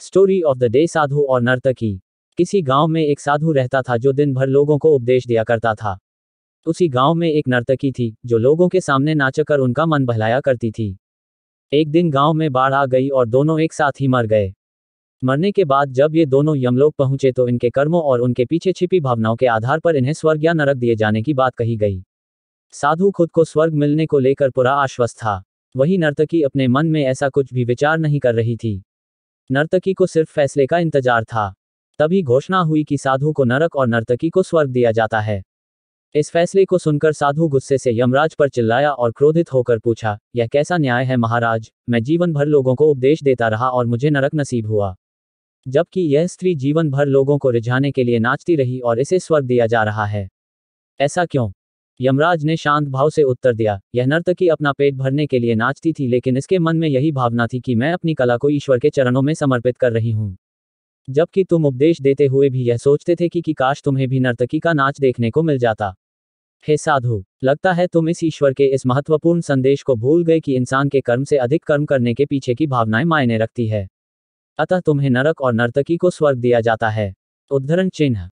story of the day साधु और नर्तकी किसी गांव में एक साधु रहता था जो दिन भर लोगों को उपदेश दिया करता था उसी गांव में एक नर्तकी थी जो लोगों के सामने नाचकर उनका मन बहलाया करती थी एक दिन गांव में बाढ़ आ गई और दोनों एक साथ ही मर गए मरने के बाद जब ये दोनों यमलोक पहुंचे तो इनके कर्मों और उनके पीछे छिपी भावनाओं के आधार पर इन्हें स्वर्ग या नरक दिए जाने की बात कही गई साधु खुद को स्वर्ग मिलने को लेकर पूरा आश्वस्त था वही नर्तकी अपने मन में ऐसा कुछ भी विचार नहीं कर रही थी नर्तकी को सिर्फ फैसले का इंतजार था तभी घोषणा हुई कि साधु को नरक और नर्तकी को स्वर्ग दिया जाता है इस फैसले को सुनकर साधु गुस्से से यमराज पर चिल्लाया और क्रोधित होकर पूछा यह कैसा न्याय है महाराज मैं जीवन भर लोगों को उपदेश देता रहा और मुझे नरक नसीब हुआ जबकि यह स्त्री जीवन भर लोगों को रिझाने के लिए नाचती रही और इसे स्वर्ग दिया जा रहा है ऐसा क्यों यमराज ने शांत भाव से उत्तर दिया यह नर्तकी अपना पेट भरने के लिए नाचती थी लेकिन इसके मन में यही भावना थी कि मैं अपनी कला को ईश्वर के चरणों में समर्पित कर रही हूँ जबकि तुम उपदेश देते हुए भी यह सोचते थे कि, कि काश तुम्हें भी नर्तकी का नाच देखने को मिल जाता हे साधु लगता है तुम इस ईश्वर के इस महत्वपूर्ण संदेश को भूल गए कि इंसान के कर्म से अधिक कर्म करने के पीछे की भावनाएं मायने रखती है अतः तुम्हें नरक और नर्तकी को स्वर्ग दिया जाता है उद्धरण चिन्ह